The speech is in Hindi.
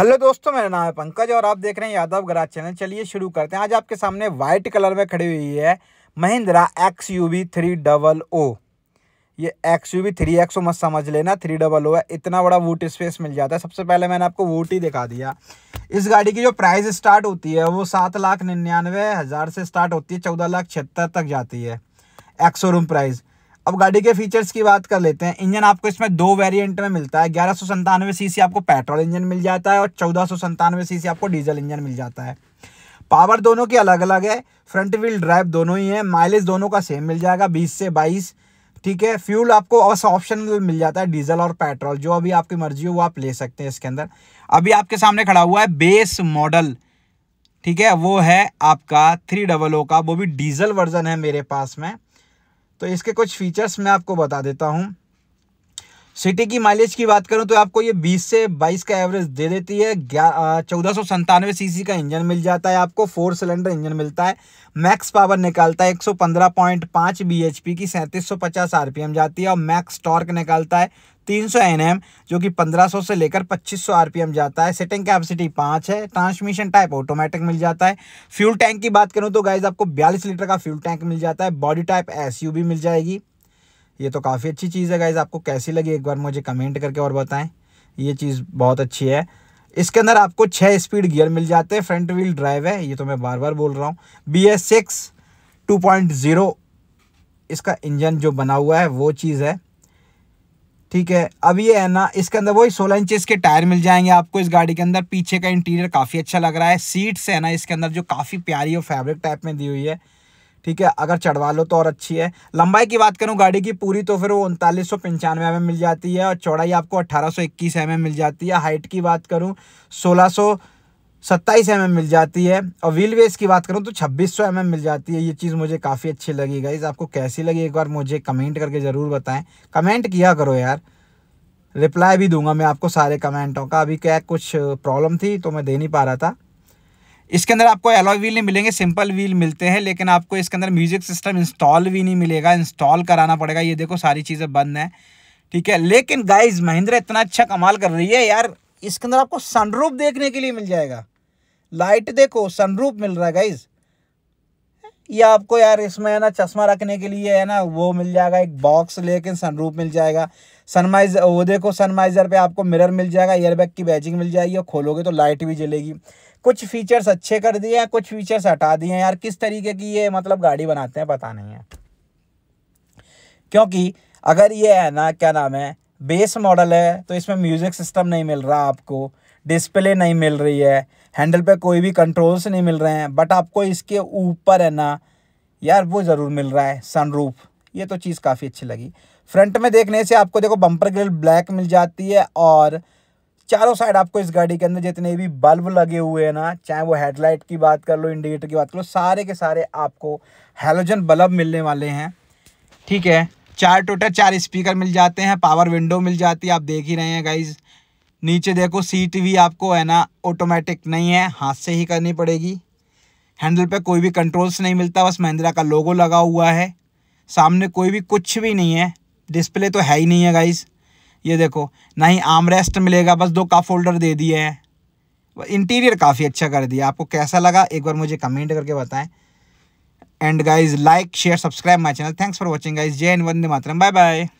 हेलो दोस्तों मेरा नाम है पंकज और आप देख रहे हैं यादव गराज चैनल चलिए शुरू करते हैं आज आपके सामने वाइट कलर में खड़ी हुई है Mahindra X U V three double O ये X U V three X O मत समझ लेना थ्री डबल ओ है इतना बड़ा वूट स्पेस मिल जाता है सबसे पहले मैंने आपको वूट ही दिखा दिया इस गाड़ी की जो प्राइस स्टार्ट होती है वो सात लाख निन्यानवे हज़ार से स्टार्ट होती है चौदह लाख छिहत्तर तक जाती है एक्सो रूम प्राइस अब गाड़ी के फीचर्स की बात कर लेते हैं इंजन आपको इसमें दो वेरिएंट में मिलता है ग्यारह सौ सीसी आपको पेट्रोल इंजन मिल जाता है और चौदह सौ सीसी आपको डीजल इंजन मिल जाता है पावर दोनों की अलग अलग है फ्रंट व्हील ड्राइव दोनों ही है माइलेज दोनों का सेम मिल जाएगा बीस से बाईस ठीक है फ्यूल आपको ऑप्शन मिल जाता है डीजल और पेट्रोल जो अभी आपकी मर्जी हो वो आप ले सकते हैं इसके अंदर अभी आपके सामने खड़ा हुआ है बेस मॉडल ठीक है वो है आपका थ्री डबल ओ का वो भी डीजल वर्जन है मेरे पास में तो इसके कुछ फीचर्स मैं आपको बता देता हूँ सिटी की माइलेज की बात करूं तो आपको ये 20 से 22 का एवरेज दे देती है चौदह सौ संतानवे सी का इंजन मिल जाता है आपको फोर सिलेंडर इंजन मिलता है मैक्स पावर निकालता है 115.5 बीएचपी की 3750 आरपीएम जाती है और मैक्स टॉर्क निकालता है तीन सौ एन जो कि पंद्रह सौ से लेकर पच्चीस सौ एम जाता है सेटिंग कैपेसिटी पाँच है ट्रांसमिशन टाइप ऑटोमेटिक मिल जाता है फ्यूल टैंक की बात करूँ तो गाइज आपको बयालीस लीटर का फ्यूल टैंक मिल जाता है बॉडी टाइप एस मिल जाएगी ये तो काफ़ी अच्छी चीज़ है गाइज आपको कैसी लगी एक बार मुझे कमेंट करके और बताएं ये चीज़ बहुत अच्छी है इसके अंदर आपको छः स्पीड गियर मिल जाते हैं फ्रंट व्हील ड्राइव है ये तो मैं बार बार बोल रहा हूँ B S six two point zero इसका इंजन जो बना हुआ है वो चीज़ है ठीक है अब ये है ना इसके अंदर वही सोलह इंच के टायर मिल जाएंगे आपको इस गाड़ी के अंदर पीछे का इंटीरियर काफ़ी अच्छा लग रहा है सीट्स है ना इसके अंदर जो काफ़ी प्यारी और फैब्रिक टाइप में दी हुई है ठीक है अगर चढ़वा लो तो और अच्छी है लंबाई की बात करूँ गाड़ी की पूरी तो फिर वो उनतालीस सौ पंचानवे एम mm मिल जाती है और चौड़ाई आपको अट्ठारह सौ इक्कीस एम mm मिल जाती है हाइट की बात करूँ सोलह सत्ताईस एम मिल जाती है और व्हील बेस की बात करूँ तो छब्बीस सौ mm मिल जाती है ये चीज़ मुझे काफ़ी अच्छी लगी गाइज आपको कैसी लगी एक बार मुझे कमेंट करके ज़रूर बताएं कमेंट किया करो यार रिप्लाई भी दूंगा मैं आपको सारे कमेंटों का अभी क्या कुछ प्रॉब्लम थी तो मैं दे नहीं पा रहा था इसके अंदर आपको एलॉय व्हील नहीं मिलेंगे सिंपल व्हील मिलते हैं लेकिन आपको इसके अंदर म्यूजिक सिस्टम इंस्टॉल भी नहीं मिलेगा इंस्टॉल कराना पड़ेगा ये देखो सारी चीज़ें बंद हैं ठीक है लेकिन गाइज महिंद्रा इतना अच्छा कमाल कर रही है यार इसके अंदर आपको सनरूफ देखने के लिए मिल जाएगा लाइट देखो सनरूफ मिल रहा है गाइज ये आपको यार इसमें है ना चश्मा रखने के लिए है ना वो मिल जाएगा एक बॉक्स लेकिन सनरूफ मिल जाएगा सनमाइजर वो देखो सनमाइजर पे आपको मिरर मिल जाएगा एयरबैग की बैजिंग मिल जाएगी और खोलोगे तो लाइट भी जलेगी कुछ फीचर्स अच्छे कर दिए हैं कुछ फीचर्स हटा दिए हैं यार किस तरीके की ये मतलब गाड़ी बनाते हैं पता नहीं है क्योंकि अगर ये है ना क्या नाम है बेस मॉडल है तो इसमें म्यूज़िक सिस्टम नहीं मिल रहा आपको डिस्प्ले नहीं मिल रही है हैंडल पे कोई भी कंट्रोल्स नहीं मिल रहे हैं बट आपको इसके ऊपर है ना यार वो ज़रूर मिल रहा है सनरूफ ये तो चीज़ काफ़ी अच्छी लगी फ्रंट में देखने से आपको देखो बम्पर ग्रिल ब्लैक मिल जाती है और चारों साइड आपको इस गाड़ी के अंदर जितने भी बल्ब लगे हुए हैं ना चाहे वो हेडलाइट की बात कर लो इंडिकेटर की बात कर लो सारे के सारे आपको हेलोजन बल्ब मिलने वाले हैं ठीक है चार टोटल चार स्पीकर मिल जाते हैं पावर विंडो मिल जाती है आप देख ही रहे हैं गाइज नीचे देखो सीट भी आपको है ना ऑटोमेटिक नहीं है हाथ से ही करनी पड़ेगी हैंडल पे कोई भी कंट्रोल्स नहीं मिलता बस महिंद्रा का लोगो लगा हुआ है सामने कोई भी कुछ भी नहीं है डिस्प्ले तो है ही नहीं है गाइज ये देखो ना ही आम रेस्ट मिलेगा बस दो का फोल्डर दे दिए हैं इंटीरियर काफ़ी अच्छा कर दिया आपको कैसा लगा एक बार मुझे कमेंट करके बताएं And guys, like, share, subscribe my channel. Thanks for watching guys. Jai and Vande Matram. Bye bye.